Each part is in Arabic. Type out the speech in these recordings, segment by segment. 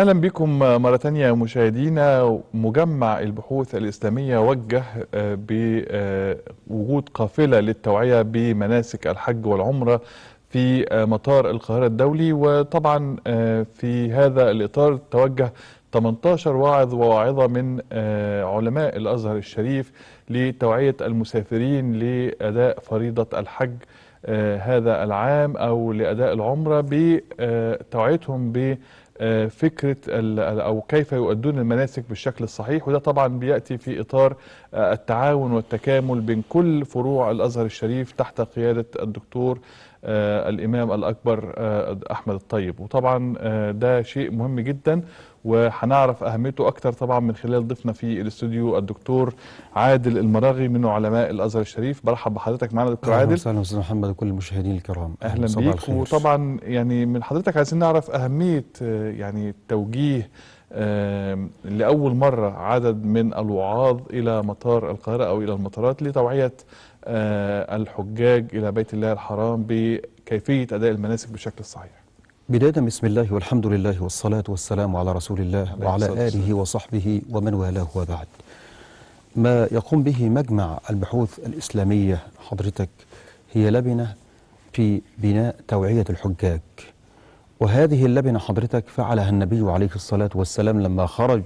أهلا بكم مرة ثانيه مشاهدينا مجمع البحوث الإسلامية وجه آه، بوجود قافلة للتوعية بمناسك الحج والعمرة في آه، مطار القاهرة الدولي وطبعا آه، في هذا الإطار توجه 18 واعظ وواعظة من علماء الأزهر الشريف لتوعية المسافرين لأداء فريضة الحج هذا العام أو لأداء العمرة بتوعيتهم ب آه، فكره او كيف يؤدون المناسك بالشكل الصحيح وده طبعا بياتي في اطار آه، التعاون والتكامل بين كل فروع الازهر الشريف تحت قياده الدكتور آه، الإمام الأكبر آه، أحمد الطيب وطبعا آه، ده شيء مهم جدا وهنعرف اهميته اكتر طبعا من خلال ضيفنا في الاستوديو الدكتور عادل المراغي من علماء الازهر الشريف برحب بحضرتك معنا دكتور عادل اهلا وسهلا محمد وكل المشاهدين الكرام اهلا بيك وطبعا يعني من حضرتك عايزين نعرف اهميه يعني توجيه لاول مره عدد من الوعاظ الى مطار القاهره او الى المطارات لتوعيه آه، الحجاج إلى بيت الله الحرام بكيفية أداء المناسك بشكل صحيح بداية بسم الله والحمد لله والصلاة والسلام على رسول الله وعلى آله وصحبه ومن والاه وبعد ما يقوم به مجمع البحوث الإسلامية حضرتك هي لبنة في بناء توعية الحجاج وهذه اللبنة حضرتك فعلها النبي عليه الصلاة والسلام لما خرج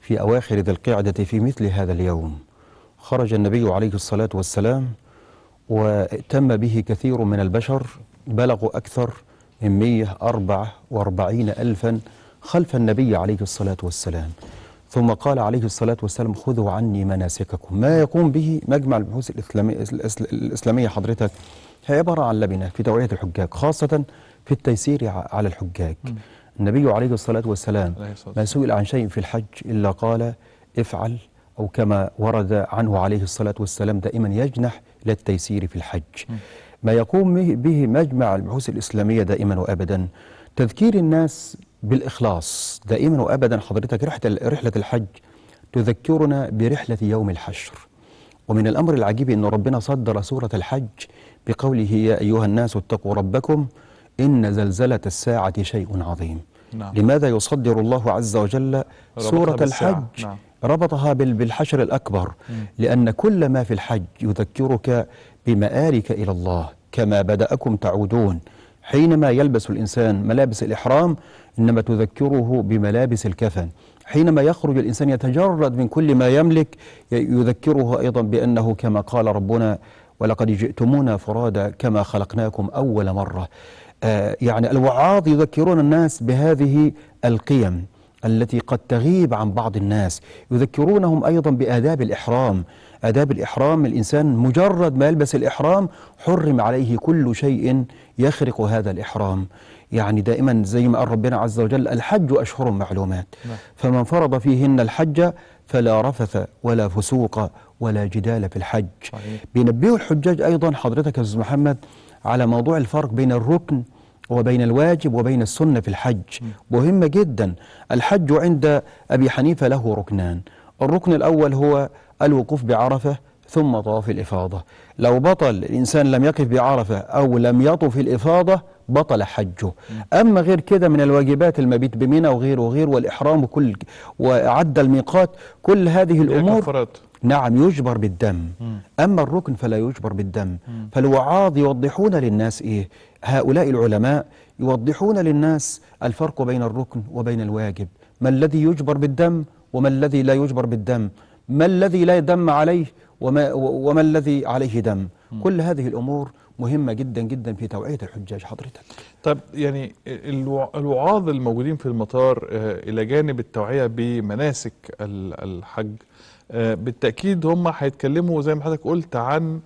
في أواخر ذي القعدة في مثل هذا اليوم خرج النبي عليه الصلاة والسلام وتم به كثير من البشر بلغوا أكثر من 144 ألفا خلف النبي عليه الصلاة والسلام ثم قال عليه الصلاة والسلام خذوا عني مناسككم ما يقوم به مجمع البحوث الإسلامية, الإسلامية حضرتك هي عبارة عن لبنة في توعية الحجاج خاصة في التيسير على الحجاج النبي عليه الصلاة والسلام ما سئل عن شيء في الحج إلا قال افعل أو كما ورد عنه عليه الصلاة والسلام دائما يجنح للتيسير في الحج ما يقوم به مجمع البحوث الإسلامية دائما وأبدا تذكير الناس بالإخلاص دائما وأبدا حضرتك رحلة, رحلة الحج تذكرنا برحلة يوم الحشر ومن الأمر العجيب أن ربنا صدر سورة الحج بقوله يا أيها الناس اتقوا ربكم إن زلزلة الساعة شيء عظيم نعم. لماذا يصدر الله عز وجل سورة الحج نعم. ربطها بالحشر الأكبر لأن كل ما في الحج يذكرك بمآلك إلى الله كما بدأكم تعودون حينما يلبس الإنسان ملابس الإحرام إنما تذكره بملابس الكفن حينما يخرج الإنسان يتجرد من كل ما يملك يذكره أيضا بأنه كما قال ربنا ولقد جئتمونا فرادا كما خلقناكم أول مرة آه يعني الوعاظ يذكرون الناس بهذه القيم التي قد تغيب عن بعض الناس يذكرونهم أيضا بآداب الإحرام آداب الإحرام الإنسان مجرد ما يلبس الإحرام حرم عليه كل شيء يخرق هذا الإحرام يعني دائما زي ما قال ربنا عز وجل الحج أشهر معلومات نعم. فمن فرض فيهن الحج فلا رفث ولا فسوق ولا جدال في الحج بينبهوا الحجاج أيضا حضرتك يا أستاذ محمد على موضوع الفرق بين الركن وبين الواجب وبين السنة في الحج مهمة جدا الحج عند أبي حنيفة له ركنان الركن الأول هو الوقوف بعرفة ثم طواف الإفاضة لو بطل الإنسان لم يقف بعرفة أو لم يطف الإفاضة بطل حجه أما غير كده من الواجبات المبيت بمنى وغيره وغير والإحرام وكل وعدى الميقات كل هذه الأمور نعم يجبر بالدم أما الركن فلا يجبر بالدم فالوعاظ يوضحون للناس إيه هؤلاء العلماء يوضحون للناس الفرق بين الركن وبين الواجب ما الذي يجبر بالدم وما الذي لا يجبر بالدم ما الذي لا دم عليه وما, وما الذي عليه دم كل هذه الأمور مهمة جدا جدا في توعية الحجاج حضرتك طب يعني الوعاظ الموجودين في المطار آه، إلى جانب التوعية بمناسك الحج آه، بالتأكيد هم هيتكلموا زي ما حضرتك قلت عن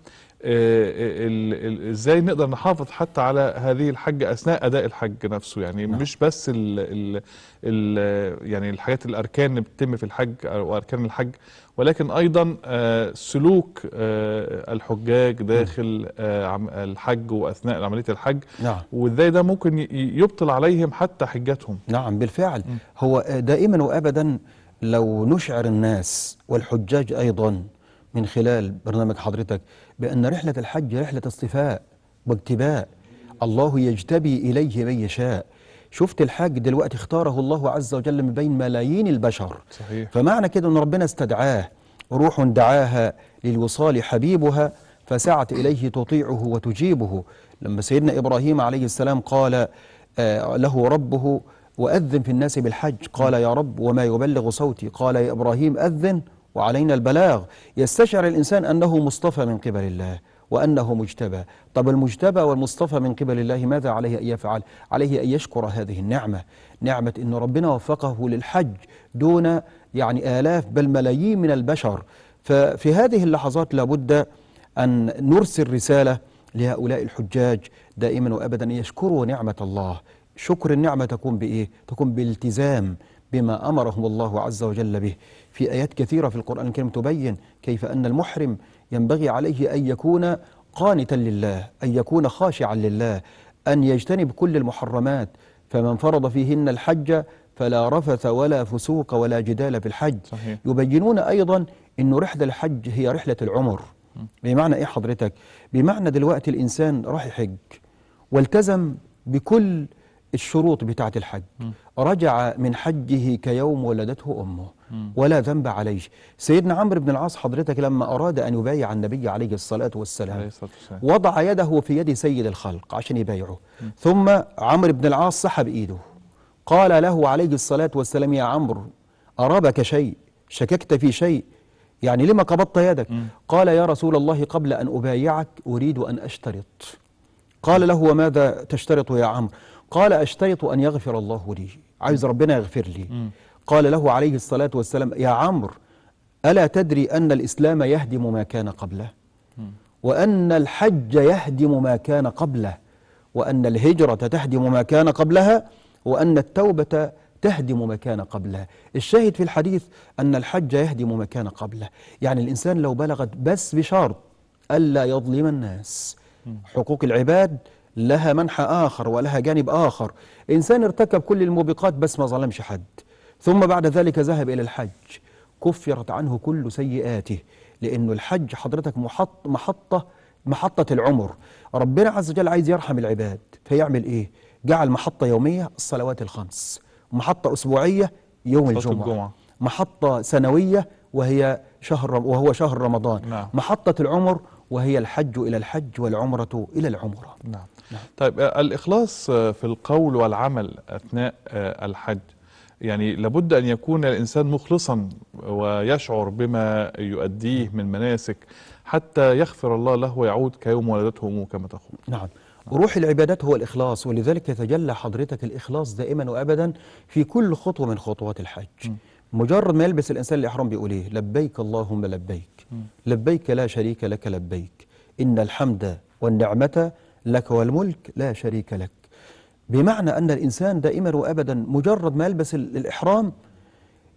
آه، آه، ازاي نقدر نحافظ حتى على هذه الحجه اثناء اداء الحج نفسه يعني نعم. مش بس الـ الـ الـ يعني الحاجات الاركان اللي بتتم في الحج او اركان الحج ولكن ايضا آه، سلوك الحجاج نعم. داخل الحج واثناء عمليه الحج نعم. وازاي ده ممكن يبطل عليهم حتى حجتهم نعم بالفعل م. هو دائما وابدا لو نشعر الناس والحجاج ايضا من خلال برنامج حضرتك بأن رحلة الحج رحلة اصطفاء واجتباء الله يجتبي إليه من يشاء شفت الحاج دلوقتي اختاره الله عز وجل من بين ملايين البشر صحيح. فمعنى كده أن ربنا استدعاه روح دعاها للوصال حبيبها فسعت إليه تطيعه وتجيبه لما سيدنا إبراهيم عليه السلام قال آه، له ربه وأذن في الناس بالحج قال يا رب وما يبلغ صوتي قال يا إبراهيم أذن وعلينا البلاغ يستشعر الإنسان أنه مصطفى من قبل الله وأنه مجتبى طب المجتبى والمصطفى من قبل الله ماذا عليه أن يفعل عليه أن يشكر هذه النعمة نعمة أن ربنا وفقه للحج دون يعني آلاف بل ملايين من البشر ففي هذه اللحظات لابد أن نرسل رسالة لهؤلاء الحجاج دائما وأبدا يشكروا نعمة الله شكر النعمة تكون بإيه؟ تكون بالتزام بما أمرهم الله عز وجل به في آيات كثيرة في القرآن الكريم تبين كيف أن المحرم ينبغي عليه أن يكون قانتا لله أن يكون خاشعا لله أن يجتنب كل المحرمات فمن فرض فيهن الحج فلا رفث ولا فسوق ولا جدال في الحج صحيح. يبينون أيضا أن رحلة الحج هي رحلة العمر بمعنى إيه حضرتك؟ بمعنى دلوقتي الإنسان راح يحج والتزم بكل الشروط بتاعة الحج م. رجع من حجه كيوم ولدته أمه م. ولا ذنب عليه سيدنا عمرو بن العاص حضرتك لما أراد أن يبايع النبي عليه الصلاة والسلام عليه الصلاة وضع يده في يد سيد الخلق عشان يبايعه م. ثم عمرو بن العاص سحب إيده قال له عليه الصلاة والسلام يا عمرو أرابك شيء شككت في شيء يعني لما قبضت يدك م. قال يا رسول الله قبل أن أبايعك أريد أن أشترط قال له وماذا تشترط يا عمرو قال أشترط أن يغفر الله لي عايز ربنا يغفر لي قال له عليه الصلاة والسلام يا عمرو ألا تدري أن الإسلام يهدم ما كان قبله وأن الحج يهدم ما كان قبله وأن الهجرة تهدم ما كان قبلها وأن التوبة تهدم ما كان قبلها الشاهد في الحديث أن الحج يهدم ما كان قبله يعني الإنسان لو بلغت بس بشرط ألا يظلم الناس حقوق العباد لها منحى آخر ولها جانب آخر إنسان ارتكب كل الموبقات بس ما ظلمش حد ثم بعد ذلك ذهب إلى الحج كفرت عنه كل سيئاته لأنه الحج حضرتك محط محطة محطة العمر ربنا عز وجل عايز يرحم العباد فيعمل إيه؟ جعل محطة يومية الصلوات الخمس محطة أسبوعية يوم الجمعة, الجمعة. محطة سنوية وهي شهر وهو شهر رمضان نعم. محطة العمر وهي الحج إلى الحج والعمرة إلى العمرة نعم نعم. طيب آه، الإخلاص آه، في القول والعمل أثناء آه، الحج يعني لابد أن يكون الإنسان مخلصا ويشعر بما يؤديه من مناسك حتى يغفر الله له ويعود كيوم ولدته أمه كما تقول نعم روح العبادات هو الإخلاص ولذلك يتجلى حضرتك الإخلاص دائما وأبدا في كل خطوة من خطوات الحج مجرد ما يلبس الإنسان الإحرام بيقول إيه لبيك اللهم لبيك لبيك لا شريك لك لبيك إن الحمد والنعمة لك والملك لا شريك لك بمعنى أن الإنسان دائما وأبدا مجرد ما يلبس الإحرام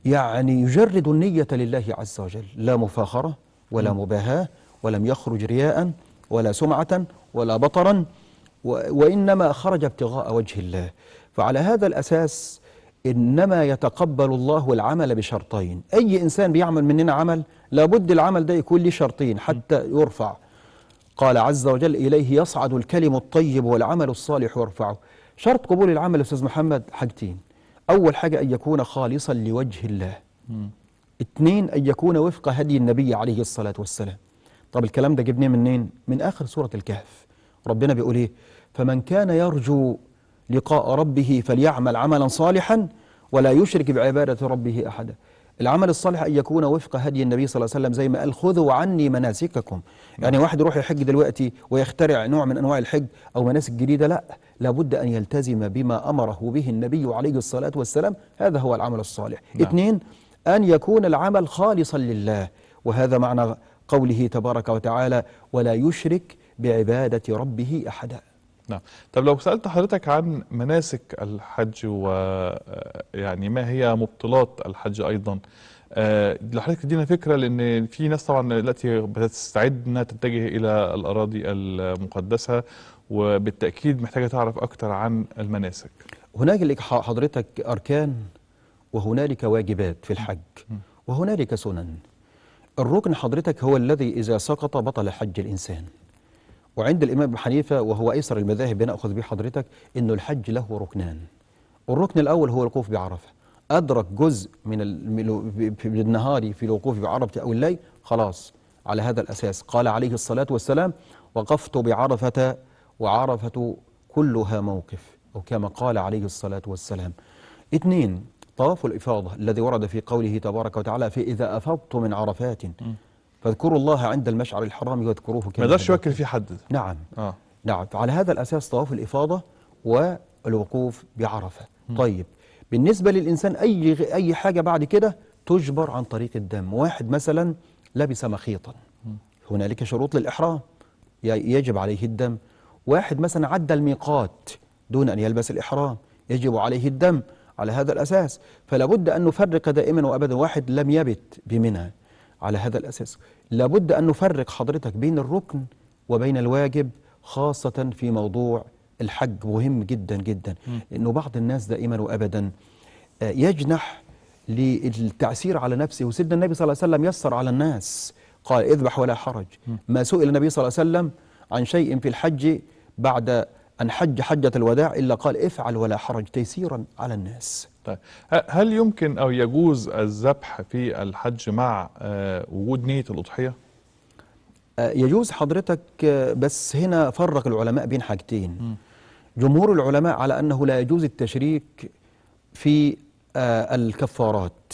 يعني يجرد النية لله عز وجل لا مفاخرة ولا مباهاة ولم يخرج رياء ولا سمعة ولا بطرا وإنما خرج ابتغاء وجه الله فعلى هذا الأساس إنما يتقبل الله العمل بشرطين أي إنسان بيعمل مننا عمل لابد العمل ده يكون لي شرطين حتى يرفع قال عز وجل إليه يصعد الكلم الطيب والعمل الصالح يرفعه شرط قبول العمل أستاذ محمد حاجتين أول حاجة أن يكون خالصا لوجه الله م. اثنين أن يكون وفق هدي النبي عليه الصلاة والسلام طب الكلام ده جبناه منين؟ من آخر سورة الكهف ربنا بيقول إيه فمن كان يرجو لقاء ربه فليعمل عملا صالحا ولا يشرك بعبادة ربه أحدا العمل الصالح أن يكون وفق هدي النبي صلى الله عليه وسلم زي ما قال خذوا عني مناسككم يعني نعم. واحد يروح يحج دلوقتي ويخترع نوع من أنواع الحج أو مناسك جديدة لا لابد أن يلتزم بما أمره به النبي عليه الصلاة والسلام هذا هو العمل الصالح نعم. اثنين أن يكون العمل خالصا لله وهذا معنى قوله تبارك وتعالى ولا يشرك بعبادة ربه أحدا نعم طب لو سألت حضرتك عن مناسك الحج و آه، يعني ما هي مبطلات الحج أيضا آه، لو حضرتك تدينا فكرة لأن في ناس طبعا التي بتستعد أنها تتجه إلى الأراضي المقدسة وبالتأكيد محتاجة تعرف أكثر عن المناسك هناك حضرتك أركان وهنالك واجبات في الحج وهنالك سنن الركن حضرتك هو الذي إذا سقط بطل حج الإنسان وعند الإمام حنيفة وهو أيسر المذاهب بنأخذ به حضرتك أنه الحج له ركنان الركن الأول هو الوقوف بعرفة أدرك جزء من النهار في الوقوف بعرفة أو الليل خلاص على هذا الأساس قال عليه الصلاة والسلام وقفت بعرفة وعرفة كلها موقف أو كما قال عليه الصلاة والسلام اثنين طواف الإفاضة الذي ورد في قوله تبارك وتعالى في إذا أفضت من عرفات فاذكروا الله عند المشعر الحرام واذكروه كما ما يقدرش يوكل في حد نعم آه. نعم فعلى هذا الأساس طواف الإفاضة والوقوف بعرفة م. طيب بالنسبة للإنسان أي أي حاجة بعد كده تجبر عن طريق الدم واحد مثلا لبس مخيطا هنالك شروط للإحرام يجب عليه الدم واحد مثلا عدى الميقات دون أن يلبس الإحرام يجب عليه الدم على هذا الأساس فلا بد أن نفرق دائما وأبدا واحد لم يبت بمنى على هذا الأساس لابد أن نفرق حضرتك بين الركن وبين الواجب خاصة في موضوع الحج مهم جدا جدا لأنه بعض الناس دائما وأبدا آه، يجنح للتعسير على نفسه وسيدنا النبي صلى الله عليه وسلم يسر على الناس قال اذبح ولا حرج ما سئل النبي صلى الله عليه وسلم عن شيء في الحج بعد أن حج حجة الوداع إلا قال افعل ولا حرج تيسيرا على الناس طيب هل يمكن أو يجوز الذبح في الحج مع آه، وجود نية الأضحية؟ آه، يجوز حضرتك آه، بس هنا فرق العلماء بين حاجتين جمهور العلماء على أنه لا يجوز التشريك في الكفارات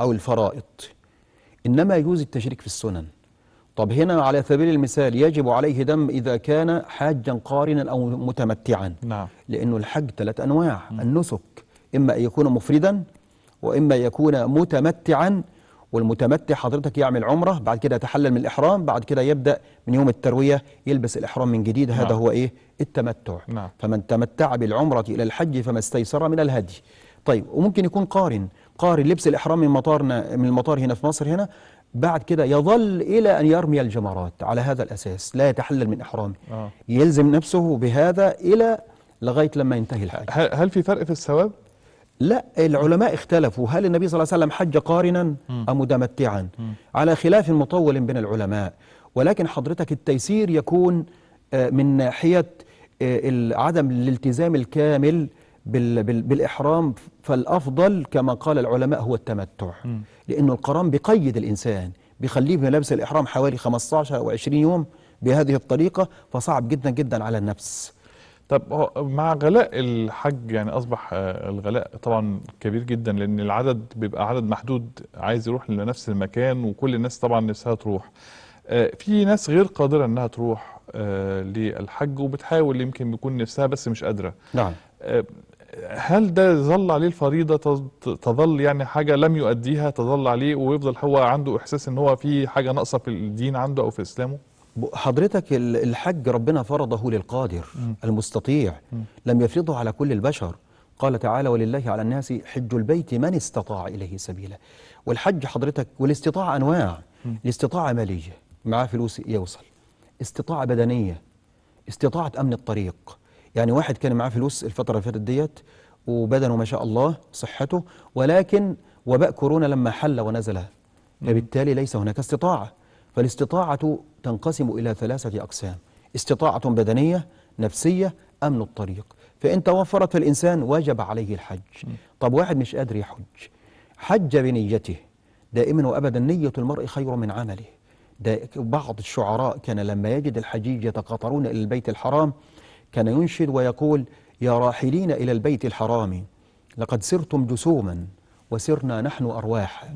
أو الفرائض إنما يجوز التشريك في السنن طب هنا على سبيل المثال يجب عليه دم إذا كان حاجا قارنا أو متمتعا نعم. لأنه الحج ثلاث أنواع النسك إما أن يكون مفردا وإما يكون متمتعا والمتمتع حضرتك يعمل عمرة بعد كده يتحلل من الإحرام بعد كده يبدأ من يوم التروية يلبس الإحرام من جديد هذا نعم. هو إيه التمتع نعم. فمن تمتع بالعمرة إلى الحج فما استيسر من الهدي طيب وممكن يكون قارن قارن لبس الإحرام من مطارنا من المطار هنا في مصر هنا بعد كده يظل إلى أن يرمي الجمرات على هذا الأساس لا يتحلل من إحرامه آه. يلزم نفسه بهذا إلى لغاية لما ينتهي الحج هل في فرق في الثواب؟ لا العلماء اختلفوا هل النبي صلى الله عليه وسلم حج قارنا أم متمتعا على خلاف مطول بين العلماء ولكن حضرتك التيسير يكون آه، من ناحية آه، عدم الالتزام الكامل بالإحرام فالأفضل كما قال العلماء هو التمتع لأن القران بيقيد الإنسان بيخليه بملابس الإحرام حوالي 15 أو 20 يوم بهذه الطريقة فصعب جدا جدا على النفس طب مع غلاء الحج يعني اصبح آه، الغلاء طبعا كبير جدا لان العدد بيبقى عدد محدود عايز يروح لنفس المكان وكل الناس طبعا نفسها تروح آه، في ناس غير قادره انها تروح آه، للحج وبتحاول يمكن بيكون نفسها بس مش قادره نعم هل ده ظل عليه الفريضة تظل يعني حاجة لم يؤديها تظل عليه ويفضل هو عنده إحساس إن هو في حاجة ناقصة في الدين عنده أو في إسلامه؟ حضرتك الحج ربنا فرضه للقادر م. المستطيع م. لم يفرضه على كل البشر قال تعالى ولله على الناس حج البيت من استطاع إليه سبيلا والحج حضرتك والاستطاعة أنواع م. الاستطاعة مالية معاه فلوس يوصل استطاعة بدنية استطاعة أمن الطريق يعني واحد كان معاه فلوس الفترة اللي فاتت ديت وبدنه ما شاء الله صحته ولكن وباء كورونا لما حل ونزل فبالتالي ليس هناك استطاعة فالاستطاعة تنقسم إلى ثلاثة أقسام استطاعة بدنية نفسية أمن الطريق فإن توفرت فالإنسان وجب عليه الحج طب واحد مش قادر يحج حج بنيته دائما وأبدا نية المرء خير من عمله ده بعض الشعراء كان لما يجد الحجيج يتقاطرون إلى البيت الحرام كان ينشد ويقول يا راحلين إلى البيت الحرام لقد سرتم جسوما وسرنا نحن أرواح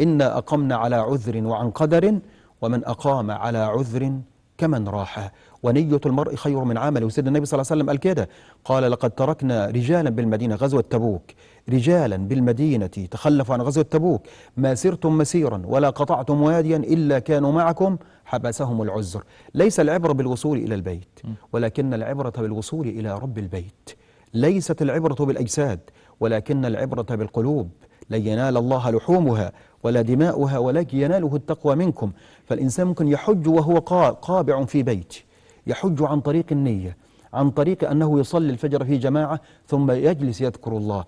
إنا أقمنا على عذر وعن قدر ومن أقام على عذر كمن راح ونية المرء خير من عمله وسيدنا النبي صلى الله عليه وسلم قال كده قال لقد تركنا رجالا بالمدينة غزوة تبوك رجالا بالمدينة تخلفوا عن غزوة تبوك ما سرتم مسيرا ولا قطعتم واديا إلا كانوا معكم حبسهم العذر ليس العبرة بالوصول إلى البيت ولكن العبرة بالوصول إلى رب البيت ليست العبرة بالأجساد ولكن العبرة بالقلوب لن ينال الله لحومها ولا دماؤها ولكن يناله التقوى منكم فالإنسان ممكن يحج وهو قابع في بيت يحج عن طريق النية عن طريق أنه يصلي الفجر في جماعة ثم يجلس يذكر الله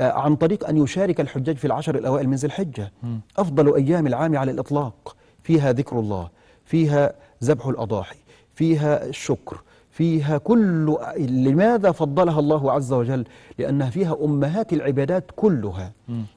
آه، عن طريق أن يشارك الحجاج في العشر الأوائل من ذي الحجة أفضل أيام العام على الإطلاق فيها ذكر الله فيها ذبح الأضاحي فيها الشكر فيها كل لماذا فضلها الله عز وجل لأنها فيها أمهات العبادات كلها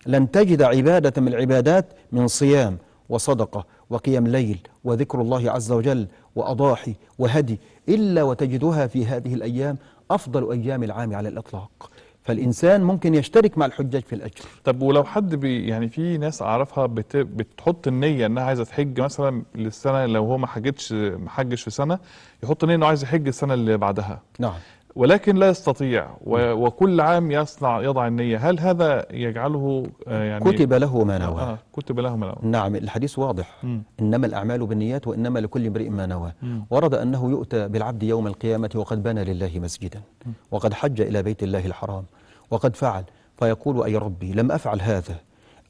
لن تجد عبادة من العبادات من صيام وصدقة وقيام ليل وذكر الله عز وجل وأضاحي وهدي إلا وتجدها في هذه الأيام أفضل أيام العام على الإطلاق فالإنسان ممكن يشترك مع الحجاج في الأجر طب ولو حد بي يعني في ناس أعرفها بت بتحط النية إنها عايزة تحج مثلا للسنة لو هو ما حجتش ما حجش في سنة يحط نية إنه عايز يحج السنة اللي بعدها نعم ولكن لا يستطيع وكل عام يصنع يضع النية هل هذا يجعله آه، يعني كتب له ما نوى آه كتب له ما نوى نعم الحديث واضح مم. إنما الأعمال بالنيات وإنما لكل امرئ ما نوى ورد أنه يؤتى بالعبد يوم القيامة وقد بنى لله مسجدا مم. وقد حج إلى بيت الله الحرام وقد فعل فيقول أي ربي لم أفعل هذا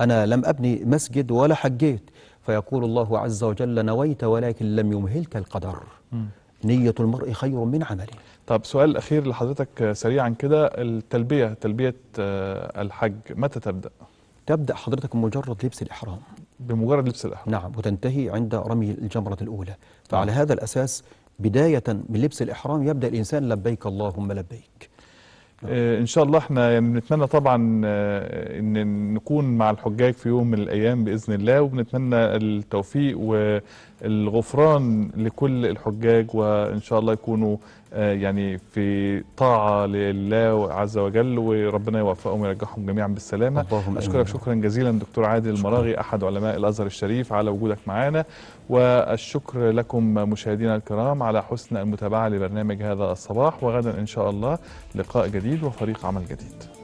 أنا لم أبني مسجد ولا حجيت فيقول الله عز وجل نويت ولكن لم يمهلك القدر مم. نية المرء خير من عمله طب سؤال أخير لحضرتك سريعا كده التلبية تلبية آه، الحج متى تبدأ؟ تبدأ حضرتك مجرد لبس الإحرام بمجرد لبس الإحرام نعم وتنتهي عند رمي الجمرة الأولى فعلى نعم. هذا الأساس بداية من لبس الإحرام يبدأ الإنسان لبيك اللهم لبيك آه، ان شاء الله احنا بنتمنى طبعا آه، ان نكون مع الحجاج في يوم من الايام باذن الله وبنتمنى التوفيق والغفران لكل الحجاج وان شاء الله يكونوا آه، يعني في طاعه لله عز وجل وربنا يوفقهم ويرجعهم جميعا بالسلامه اشكرك شكرا جزيلا دكتور عادل المراغي احد علماء الازهر الشريف على وجودك معانا والشكر لكم مشاهدينا الكرام على حسن المتابعة لبرنامج هذا الصباح وغدا إن شاء الله لقاء جديد وفريق عمل جديد